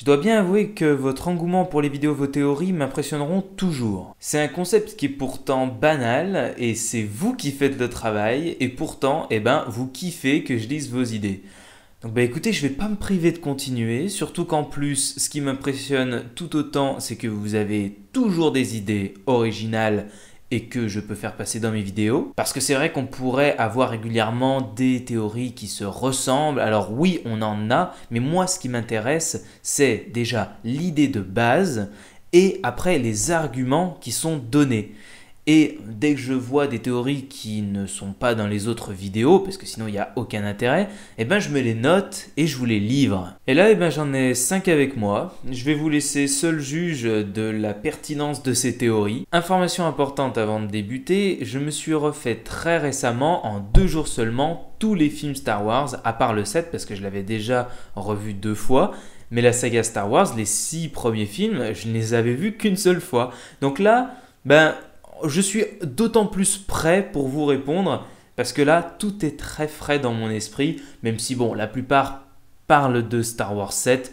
Je dois bien avouer que votre engouement pour les vidéos, vos théories m'impressionneront toujours. C'est un concept qui est pourtant banal et c'est vous qui faites le travail et pourtant, eh ben, vous kiffez que je lise vos idées. Donc bah écoutez, je vais pas me priver de continuer, surtout qu'en plus, ce qui m'impressionne tout autant, c'est que vous avez toujours des idées originales et que je peux faire passer dans mes vidéos. Parce que c'est vrai qu'on pourrait avoir régulièrement des théories qui se ressemblent. Alors oui, on en a, mais moi ce qui m'intéresse, c'est déjà l'idée de base et après les arguments qui sont donnés. Et dès que je vois des théories qui ne sont pas dans les autres vidéos, parce que sinon il n'y a aucun intérêt, eh ben je me les note et je vous les livre. Et là, eh ben j'en ai 5 avec moi. Je vais vous laisser seul juge de la pertinence de ces théories. Information importante avant de débuter, je me suis refait très récemment, en deux jours seulement, tous les films Star Wars, à part le 7, parce que je l'avais déjà revu deux fois mais la saga Star Wars, les 6 premiers films, je ne les avais vus qu'une seule fois. Donc là, ben, je suis d'autant plus prêt pour vous répondre parce que là, tout est très frais dans mon esprit, même si bon, la plupart parlent de Star Wars 7,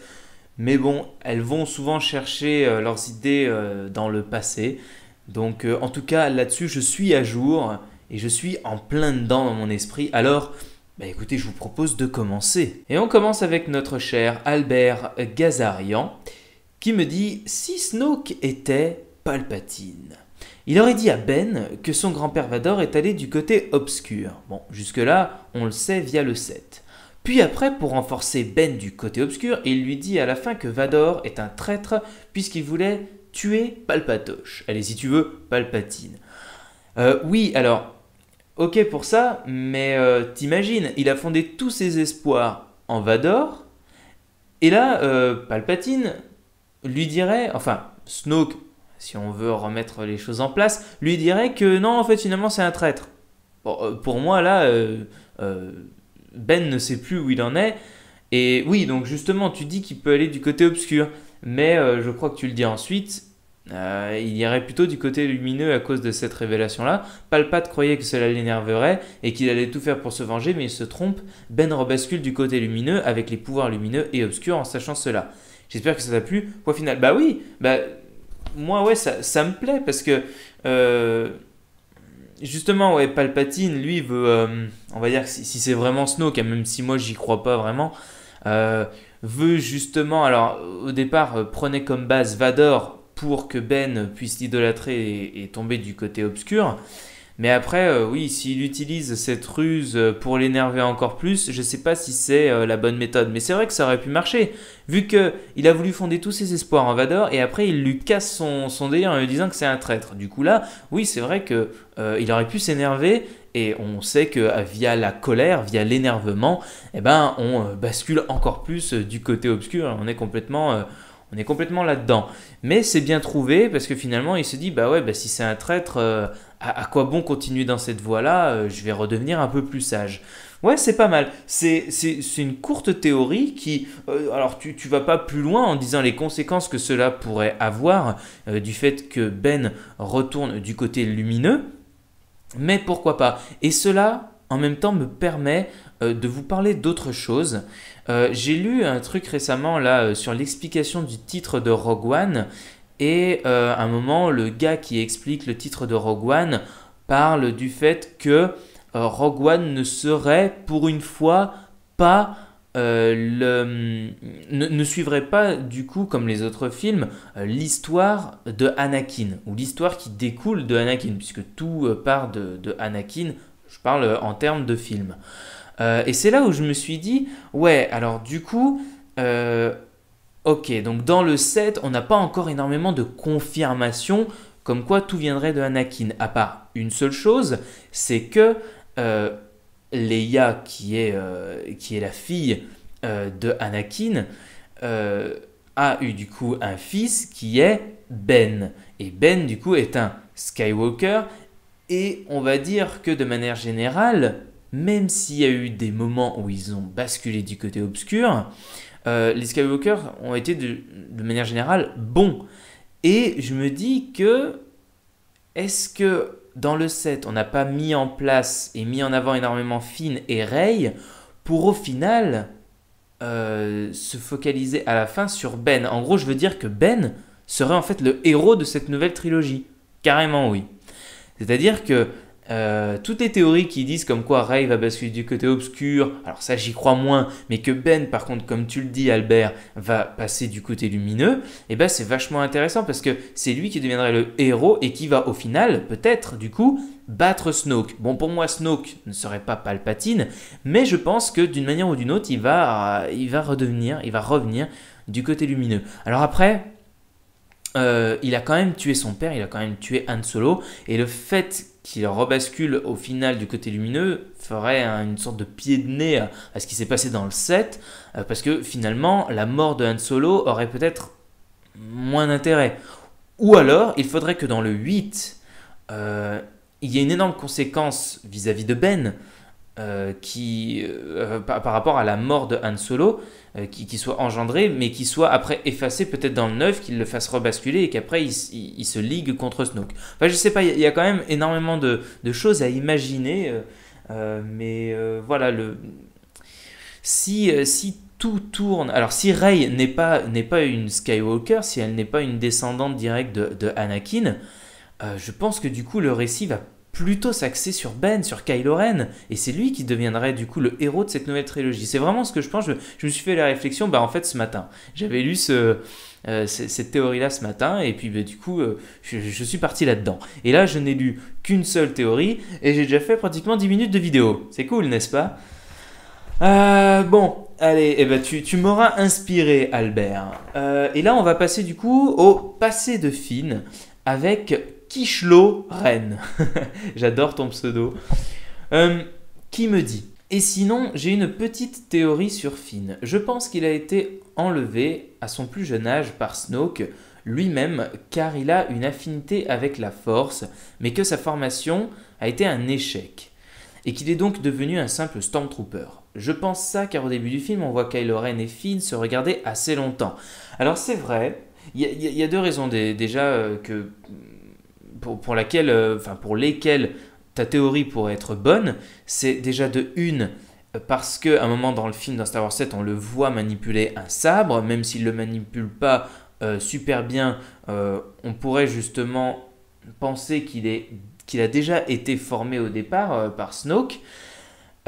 mais bon, elles vont souvent chercher euh, leurs idées euh, dans le passé. Donc euh, en tout cas, là-dessus, je suis à jour et je suis en plein dedans dans mon esprit. Alors, bah, écoutez, je vous propose de commencer. Et on commence avec notre cher Albert Gazarian qui me dit si Snoke était Palpatine. Il aurait dit à Ben que son grand-père Vador est allé du côté obscur. Bon, jusque-là, on le sait via le set. Puis après, pour renforcer Ben du côté obscur, il lui dit à la fin que Vador est un traître puisqu'il voulait tuer Palpatoche. Allez, si tu veux, Palpatine. Euh, oui, alors, ok pour ça, mais euh, t'imagines, il a fondé tous ses espoirs en Vador, et là, euh, Palpatine lui dirait, enfin, Snoke si on veut remettre les choses en place, lui dirait que non, en fait, finalement, c'est un traître. Euh, pour moi, là, euh, euh, Ben ne sait plus où il en est. Et oui, donc justement, tu dis qu'il peut aller du côté obscur, mais je crois que tu le dis ensuite, il irait plutôt du côté lumineux à cause de cette révélation-là. Palpat croyait que cela l'énerverait et qu'il allait tout faire pour se venger, mais il se trompe. Ben rebascule du côté lumineux avec les pouvoirs lumineux et obscurs en sachant cela. J'espère que ça t'a plu. quoi final. Bah oui, bah moi, ouais, ça, me plaît parce que euh, justement, ouais, Palpatine, lui, veut. Euh, on va dire si, c'est vraiment Snoke, même si moi, j'y crois pas vraiment, euh, veut justement. Alors, au départ, prenez comme base Vador pour que Ben puisse l'idolâtrer et tomber du côté obscur. Mais après, euh, oui, s'il utilise cette ruse euh, pour l'énerver encore plus, je ne sais pas si c'est euh, la bonne méthode. Mais c'est vrai que ça aurait pu marcher, vu qu'il a voulu fonder tous ses espoirs en Vador, et après il lui casse son, son délire en lui disant que c'est un traître. Du coup là, oui, c'est vrai qu'il il aurait pu s'énerver, et on sait que via la colère, via l'énervement, eh ben, on bascule encore plus du côté obscur, on est complètement... On est complètement là-dedans. Mais c'est bien trouvé parce que finalement, il se dit, bah ouais, bah si c'est un traître, à, quoi bon continuer dans cette voie-là euh, Je vais redevenir un peu plus sage. Ouais, c'est pas mal. C'est une courte théorie qui... Euh, alors tu, tu vas pas plus loin en disant les conséquences que cela pourrait avoir euh, du fait que Ben retourne du côté lumineux, mais pourquoi pas. Et cela, en même temps, me permet de vous parler d'autre chose. J'ai lu un truc récemment là sur l'explication du titre de Rogue One et euh, à un moment, le gars qui explique le titre de Rogue One parle du fait que euh, Rogue One ne serait pour une fois pas euh, le, ne, suivrait pas du coup comme les autres films l'histoire de Anakin ou l'histoire qui découle de Anakin puisque tout part de, de, Anakin je parle en termes de film et c'est là où je me suis dit ouais alors du coup Ok, donc dans le set, on n'a pas encore énormément de confirmation comme quoi tout viendrait de Anakin, à part une seule chose, c'est que euh, Leia, euh, qui est, la fille euh, de Anakin, a eu du coup un fils qui est Ben. Et Ben, du coup, est un Skywalker. Et on va dire que de manière générale, même s'il y a eu des moments où ils ont basculé du côté obscur, euh, les Skywalker ont été de, manière générale bons. Et je me dis que est-ce que dans le set on n'a pas mis en place et mis en avant énormément Finn et Rey pour au final euh, se focaliser à la fin sur Ben En gros, je veux dire que Ben serait en fait le héros de cette nouvelle trilogie. Carrément oui. C'est-à-dire que euh, toutes les théories qui disent comme quoi Ray va basculer du côté obscur, alors ça j'y crois moins, mais que Ben par contre comme tu le dis Albert va passer du côté lumineux, et eh ben c'est vachement intéressant parce que c'est lui qui deviendrait le héros et qui va au final peut-être du coup battre Snoke. Bon pour moi Snoke ne serait pas Palpatine, mais je pense que d'une manière ou d'une autre il va, il va redevenir, il va revenir du côté lumineux. Alors après, euh, il a quand même tué son père, il a quand même tué Han Solo, et le fait qu'il rebascule au final du côté lumineux ferait une sorte de pied de nez à ce qui s'est passé dans le 7, euh, parce que finalement la mort de Han Solo aurait peut-être moins d'intérêt. Ou alors il faudrait que dans le 8, euh, il y ait une énorme conséquence vis-à-vis de Ben, euh, qui, par, par, rapport à la mort de Han Solo, euh, qui, soit engendré, mais qui soit après effacé peut-être dans le neuf, qu'il le fasse rebasculer et qu'après il, se ligue contre Snoke. Enfin, je sais pas, il y, a quand même énormément de, choses à imaginer, euh, euh, mais voilà, le... si, si tout tourne. Alors, si Rey n'est pas, n'est pas une Skywalker, si elle n'est pas une descendante directe de, de Anakin, je pense que du coup le récit va plutôt s'axer sur Ben, sur Kylo Ren, et c'est lui qui deviendrait du coup le héros de cette nouvelle trilogie. C'est vraiment ce que je pense, je, me suis fait la réflexion, bah en fait ce matin, j'avais lu euh, cette théorie-là ce matin, et puis bah, du coup euh, je, suis parti là-dedans. Et là je n'ai lu qu'une seule théorie, et j'ai déjà fait pratiquement 10 minutes de vidéo. C'est cool, n'est-ce pas euh, bon, Allez, et eh ben tu, m'auras inspiré, Albert. et là, on va passer du coup au passé de Finn avec Kishlo Ren. J'adore ton pseudo. Euh, qui me dit Et sinon, j'ai une petite théorie sur Finn. Je pense qu'il a été enlevé à son plus jeune âge par Snoke lui-même car il a une affinité avec la force, mais que sa formation a été un échec et qu'il est donc devenu un simple Stormtrooper. Je pense ça car au début du film, on voit Kylo Ren et Finn se regarder assez longtemps. Alors c'est vrai, il y, a deux raisons déjà euh, que pour, laquelle, euh, enfin pour lesquelles ta théorie pourrait être bonne, c'est déjà de une euh, parce qu'à un moment dans le film dans Star Wars 7, on le voit manipuler un sabre, même s'il le manipule pas euh, super bien, on pourrait justement penser qu'il est qu'il a déjà été formé au départ par Snoke.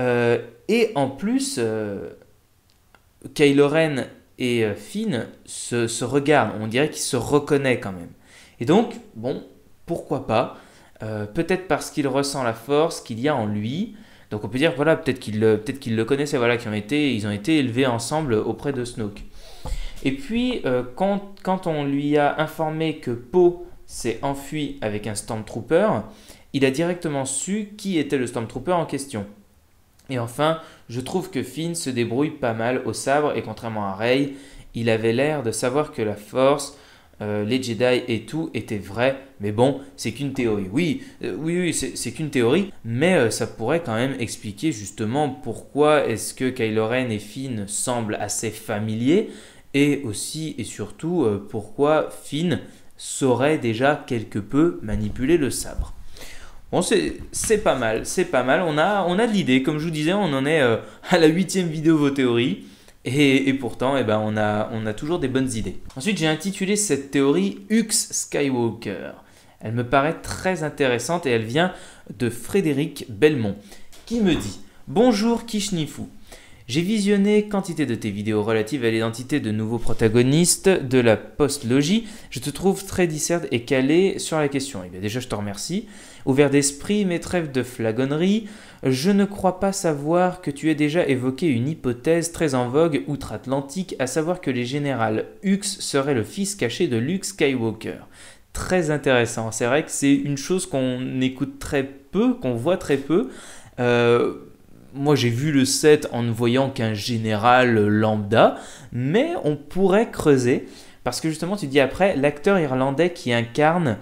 et en plus, Kylo Ren et Finn se, se regardent, on dirait qu'ils se reconnaissent quand même. Et donc, bon, pourquoi pas euh, Peut-être parce qu'il ressent la force qu'il y a en lui. Donc on peut dire, voilà, peut-être qu'il peut le connaissait, voilà, qu'ils ont été, ils ont été élevés ensemble auprès de Snoke. Et puis, euh, quand, quand, on lui a informé que Poe s'est enfui avec un Stormtrooper, il a directement su qui était le Stormtrooper en question. Et enfin, je trouve que Finn se débrouille pas mal au sabre et contrairement à Rey, il avait l'air de savoir que la force euh, les Jedi et tout était vrai, mais bon, c'est qu'une théorie. Oui, euh, oui, oui, c'est qu'une théorie, mais euh, ça pourrait quand même expliquer justement pourquoi est-ce que Kylo Ren et Finn semblent assez familiers, et aussi et surtout pourquoi Finn saurait déjà quelque peu manipuler le sabre. Bon, c'est pas mal, c'est pas mal. On a, on a de l'idée, comme je vous disais, on en est à la huitième vidéo vos théories. Et, pourtant, eh ben, on, a, on a toujours des bonnes idées. Ensuite, j'ai intitulé cette théorie Hux Skywalker. Elle me paraît très intéressante et elle vient de Frédéric Belmont, qui me dit Bonjour Kishnifu. J'ai visionné quantité de tes vidéos relatives à l'identité de nouveaux protagonistes de la post-logie. Je te trouve très discerne et calé sur la question. Eh bien déjà, je te remercie. Ouvert d'esprit, mes trêves de flagonnerie. Je ne crois pas savoir que tu aies déjà évoqué une hypothèse très en vogue outre-Atlantique, à savoir que les générales Hux seraient le fils caché de Luke Skywalker. Très intéressant. C'est vrai que c'est une chose qu'on écoute très peu, qu'on voit très peu. Euh, moi j'ai vu le set en ne voyant qu'un général lambda, mais on pourrait creuser, parce que justement tu dis après, l'acteur irlandais qui incarne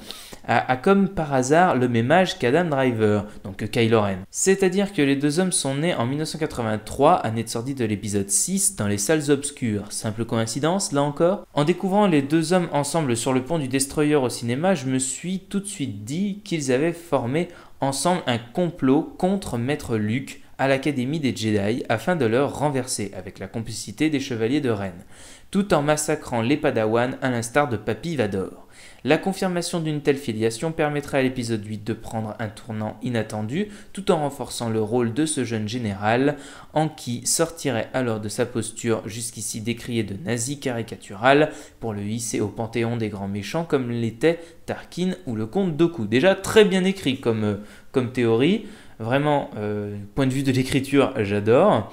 a, comme par hasard le même âge qu'Adam Driver, donc Kylo Ren. C'est-à-dire que les deux hommes sont nés en 1983, année de sortie de l'épisode 6, dans les salles obscures. Simple coïncidence, là encore En découvrant les deux hommes ensemble sur le pont du Destroyer au cinéma, je me suis tout de suite dit qu'ils avaient formé ensemble un complot contre Maître Luke, à l'Académie des Jedi afin de leur renverser avec la complicité des chevaliers de Rennes, tout en massacrant les Padawan à l'instar de Papy Vador. La confirmation d'une telle filiation permettrait à l'épisode 8 de prendre un tournant inattendu tout en renforçant le rôle de ce jeune général, en qui sortirait alors de sa posture jusqu'ici décriée de nazi caricatural pour le hisser au panthéon des grands méchants comme l'était Tarkin ou le comte Doku. Déjà très bien écrit comme, euh, comme théorie. Vraiment, euh, point de vue de l'écriture, j'adore.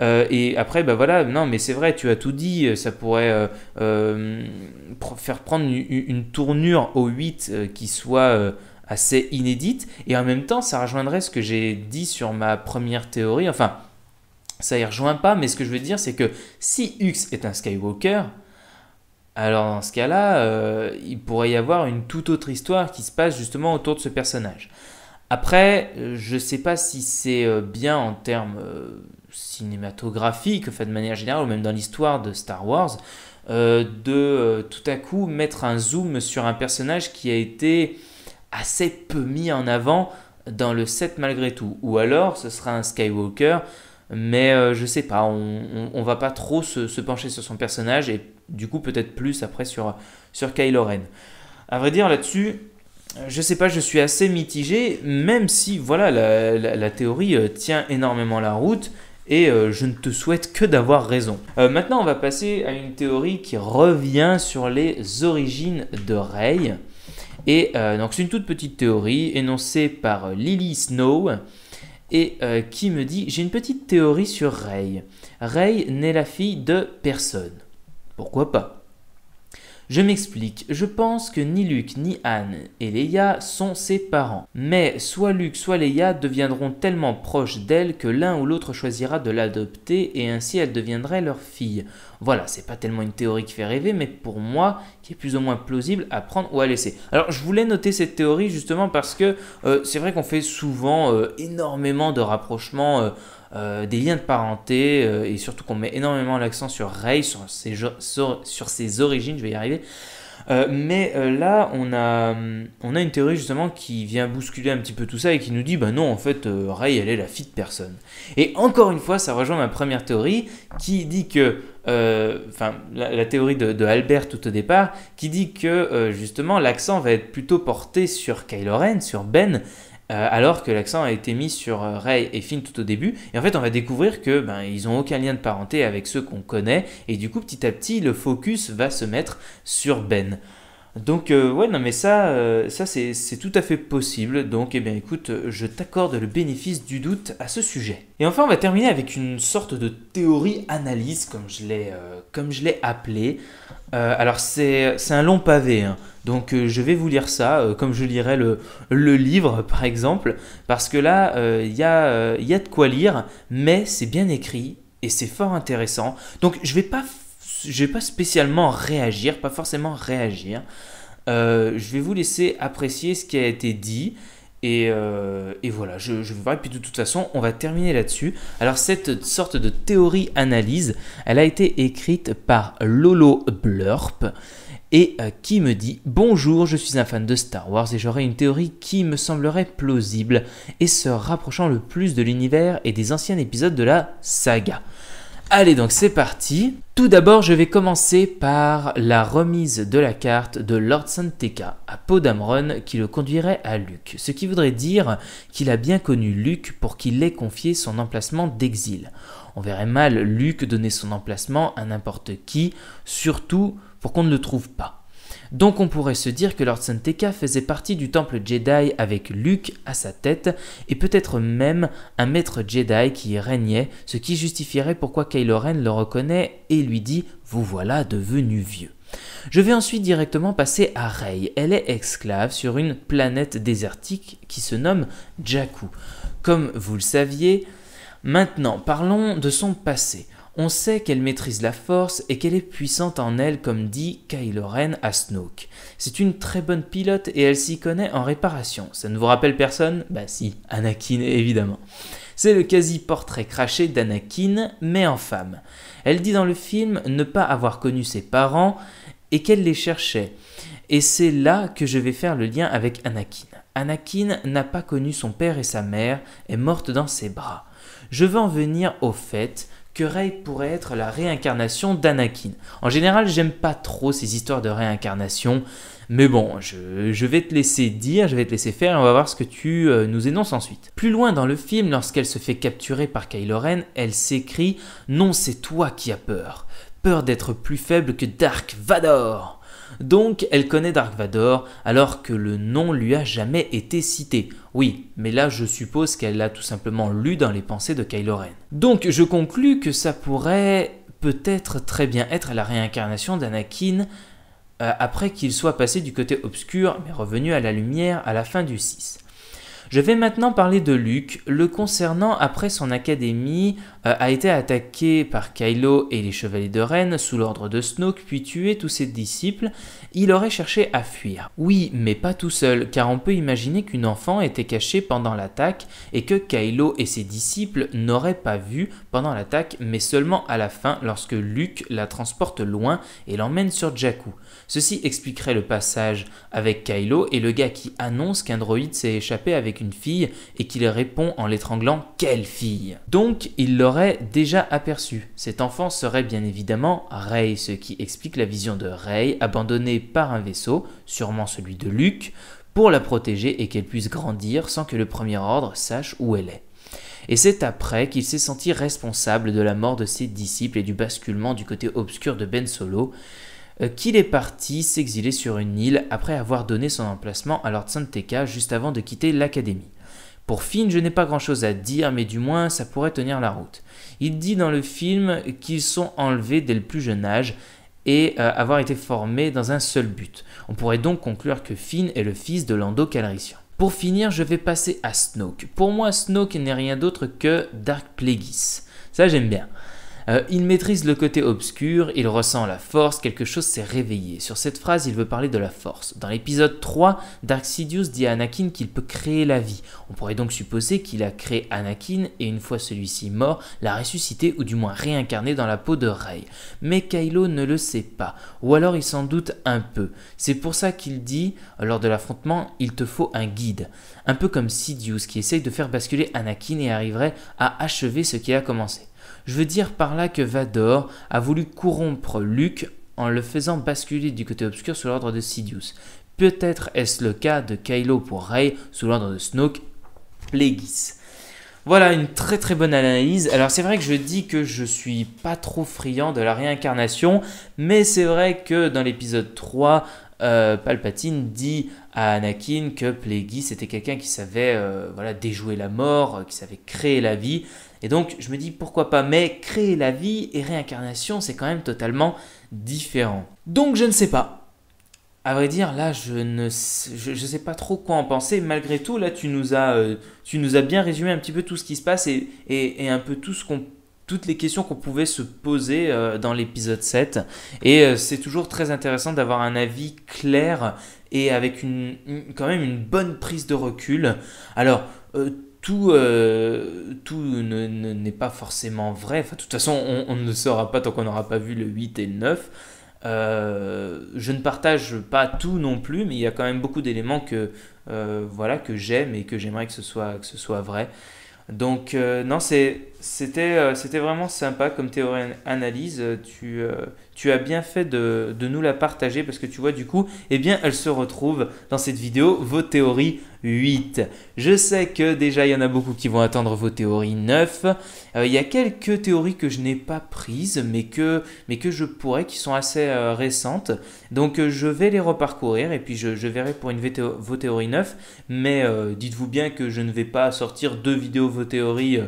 Euh, et après, bah voilà, non, mais c'est vrai, tu as tout dit, ça pourrait euh, euh, faire prendre une, tournure au 8 qui soit assez inédite, et en même temps, ça rejoindrait ce que j'ai dit sur ma première théorie, enfin, ça y rejoint pas, mais ce que je veux dire, c'est que si Hux est un Skywalker, alors dans ce cas-là, il pourrait y avoir une toute autre histoire qui se passe justement autour de ce personnage. Après, euh, je ne sais pas si c'est euh, bien en termes euh, cinématographiques, fait de manière générale, ou même dans l'histoire de Star Wars, de tout à coup mettre un zoom sur un personnage qui a été assez peu mis en avant dans le set malgré tout. Ou alors ce sera un Skywalker, mais je ne sais pas, on, ne va pas trop se, pencher sur son personnage et du coup peut-être plus après sur, sur Kylo Ren. À vrai dire là-dessus, euh, je sais pas, je suis assez mitigé, même si voilà la, théorie euh, tient énormément la route et euh, je ne te souhaite que d'avoir raison. maintenant, on va passer à une théorie qui revient sur les origines de Ray. Et donc, c'est une toute petite théorie énoncée par Lily Snow et qui me dit J'ai une petite théorie sur Ray. Ray n'est la fille de personne. Pourquoi pas je m'explique, je pense que ni Luc, ni Anne et Leia sont ses parents. Mais soit Luc, soit Leia deviendront tellement proches d'elle que l'un ou l'autre choisira de l'adopter et ainsi elle deviendrait leur fille. Voilà, c'est pas tellement une théorie qui fait rêver, mais pour moi, qui est plus ou moins plausible à prendre ou à laisser. Alors je voulais noter cette théorie justement parce que euh, c'est vrai qu'on fait souvent euh, énormément de rapprochements. Euh, euh, des liens de parenté euh, et surtout qu'on met énormément l'accent sur Rey, sur ses, sur, ses origines, je vais y arriver. Euh, mais là, on a, on a une théorie justement qui vient bousculer un petit peu tout ça et qui nous dit, bah non, en fait, Rey, elle est la fille de personne. Et encore une fois, ça rejoint ma première théorie qui dit que, enfin, la, théorie de, Albert tout au départ, qui dit que justement l'accent va être plutôt porté sur Kylo Ren, sur Ben, euh, alors que l'accent a été mis sur euh, Ray et Finn tout au début. Et en fait, on va découvrir que ben, ils n'ont aucun lien de parenté avec ceux qu'on connaît, et du coup, petit à petit, le focus va se mettre sur Ben. Donc euh, ouais non mais ça euh, ça c'est tout à fait possible donc eh bien écoute je t'accorde le bénéfice du doute à ce sujet. Et enfin on va terminer avec une sorte de théorie analyse comme je l'ai euh, appelé. alors c'est un long pavé hein. donc je vais vous lire ça comme je lirais le, le livre par exemple parce que là il y, a, de quoi lire mais c'est bien écrit et c'est fort intéressant donc je vais pas je vais pas spécialement réagir, pas forcément réagir. Euh, je vais vous laisser apprécier ce qui a été dit. Et, euh, voilà, je, vais vous et Puis de toute façon, on va terminer là-dessus. Alors, cette sorte de théorie-analyse, elle a été écrite par Lolo Blurp et euh, qui me dit Bonjour, je suis un fan de Star Wars et j'aurais une théorie qui me semblerait plausible et se rapprochant le plus de l'univers et des anciens épisodes de la saga. Allez donc c'est parti. Tout d'abord je vais commencer par la remise de la carte de Lord Santeca à Podamron qui le conduirait à Luke. ce qui voudrait dire qu'il a bien connu Luc pour qu'il ait confié son emplacement d'exil. On verrait mal Luc donner son emplacement à n'importe qui, surtout pour qu'on ne le trouve pas. Donc on pourrait se dire que Lord Senteka faisait partie du temple Jedi avec Luke à sa tête et peut-être même un maître Jedi qui régnait, ce qui justifierait pourquoi Kylo le reconnaît et lui dit vous voilà devenu vieux. Je vais ensuite directement passer à Rey. Elle est esclave sur une planète désertique qui se nomme Jakku. Comme vous le saviez, maintenant parlons de son passé. On sait qu'elle maîtrise la force et qu'elle est puissante en elle, comme dit Kylo Ren à Snoke. C'est une très bonne pilote et elle s'y connaît en réparation. Ça ne vous rappelle personne Bah si, Anakin évidemment. C'est le quasi-portrait craché d'Anakin, mais en femme. Elle dit dans le film ne pas avoir connu ses parents et qu'elle les cherchait. Et c'est là que je vais faire le lien avec Anakin. Anakin n'a pas connu son père et sa mère, est morte dans ses bras. Je veux en venir au fait que Rey pourrait être la réincarnation d'Anakin. En général, j'aime pas trop ces histoires de réincarnation, mais bon, je, vais te laisser dire, je vais te laisser faire et on va voir ce que tu euh, nous énonces ensuite. Plus loin dans le film, lorsqu'elle se fait capturer par Kylo Ren, elle s'écrie Non, c'est toi qui as peur. Peur d'être plus faible que Dark Vador donc elle connaît Dark Vador alors que le nom lui a jamais été cité. Oui, mais là je suppose qu'elle l'a tout simplement lu dans les pensées de Kylo Ren. Donc je conclus que ça pourrait peut-être très bien être la réincarnation d'Anakin euh, après qu'il soit passé du côté obscur mais revenu à la lumière à la fin du 6. Je vais maintenant parler de Luke, le concernant après son académie euh, a été attaqué par Kylo et les Chevaliers de Rennes sous l'ordre de Snoke, puis tué tous ses disciples, il aurait cherché à fuir. Oui, mais pas tout seul, car on peut imaginer qu'une enfant était cachée pendant l'attaque et que Kylo et ses disciples n'auraient pas vu pendant l'attaque, mais seulement à la fin lorsque Luke la transporte loin et l'emmène sur Jakku. Ceci expliquerait le passage avec Kylo et le gars qui annonce qu'un droïde s'est échappé avec une fille et qu'il répond en l'étranglant Quelle fille Donc il l'aurait déjà aperçu. Cet enfant serait bien évidemment Rey, ce qui explique la vision de Rey abandonnée par un vaisseau, sûrement celui de Luke, pour la protéger et qu'elle puisse grandir sans que le Premier Ordre sache où elle est. Et c'est après qu'il s'est senti responsable de la mort de ses disciples et du basculement du côté obscur de Ben Solo, euh, qu'il est parti s'exiler sur une île après avoir donné son emplacement à Lord Santeca juste avant de quitter l'académie. Pour Finn, je n'ai pas grand-chose à dire, mais du moins ça pourrait tenir la route. Il dit dans le film qu'ils sont enlevés dès le plus jeune âge, et euh, avoir été formé dans un seul but. On pourrait donc conclure que Finn est le fils de Lando Calrissian. Pour finir, je vais passer à Snoke. Pour moi, Snoke n'est rien d'autre que Dark Plagueis. Ça, j'aime bien. Euh, il maîtrise le côté obscur, il ressent la force, quelque chose s'est réveillé. Sur cette phrase, il veut parler de la force. Dans l'épisode 3, Dark Sidious dit à Anakin qu'il peut créer la vie. On pourrait donc supposer qu'il a créé Anakin et une fois celui-ci mort, l'a ressuscité ou du moins réincarné dans la peau de Rey. Mais Kylo ne le sait pas, ou alors il s'en doute un peu. C'est pour ça qu'il dit, lors de l'affrontement, il te faut un guide. Un peu comme Sidious qui essaye de faire basculer Anakin et arriverait à achever ce qu'il a commencé. Je veux dire par là que Vador a voulu corrompre Luke en le faisant basculer du côté obscur sous l'ordre de Sidious. Peut-être est-ce le cas de Kylo pour Rey sous l'ordre de Snoke Plagueis. Voilà une très très bonne analyse. Alors c'est vrai que je dis que je suis pas trop friand de la réincarnation, mais c'est vrai que dans l'épisode 3, euh, Palpatine dit à Anakin que Plagueis était quelqu'un qui savait euh, voilà, déjouer la mort, euh, qui savait créer la vie. Et donc je me dis pourquoi pas, mais créer la vie et réincarnation, c'est quand même totalement différent. Donc je ne sais pas. À vrai dire, là, je ne sais, je, sais pas trop quoi en penser. Malgré tout, là, tu nous as, euh, tu nous as bien résumé un petit peu tout ce qui se passe et, un peu tout ce qu'on toutes les questions qu'on pouvait se poser euh, dans l'épisode 7. Et euh, c'est toujours très intéressant d'avoir un avis clair et avec une, quand même une bonne prise de recul. Alors, tout, euh, tout n'est pas forcément vrai. Enfin, de toute façon, on, ne le saura pas tant qu'on n'aura pas vu le 8 et le 9. Euh, je ne partage pas tout non plus, mais il y a quand même beaucoup d'éléments que, euh, voilà, que j'aime et que j'aimerais que, que ce soit vrai. Donc, non, c'est c'était, euh, c'était vraiment sympa comme théorie analyse. Euh, euh, tu, as bien fait de, nous la partager parce que tu vois, du coup, eh bien, elle se retrouve dans cette vidéo, vos théories 8. Je sais que déjà, il y en a beaucoup qui vont attendre vos théories 9. il y a quelques théories que je n'ai pas prises, mais que, mais que je pourrais, qui sont assez récentes. Donc, je vais les reparcourir et puis je, verrai pour une vidéo, vos théories 9. Mais dites-vous bien que je ne vais pas sortir deux vidéos vos théories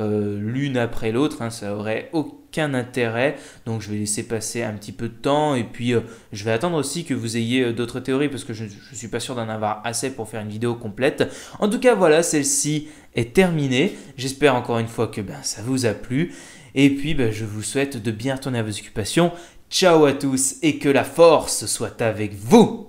euh, l'une après l'autre, hein, ça aurait aucun intérêt. Donc je vais laisser passer un petit peu de temps et puis euh, je vais attendre aussi que vous ayez euh, d'autres théories parce que je ne suis pas sûr d'en avoir assez pour faire une vidéo complète. En tout cas voilà, celle-ci est terminée. J'espère encore une fois que ben, ça vous a plu. Et puis ben, je vous souhaite de bien retourner à vos occupations. Ciao à tous et que la force soit avec vous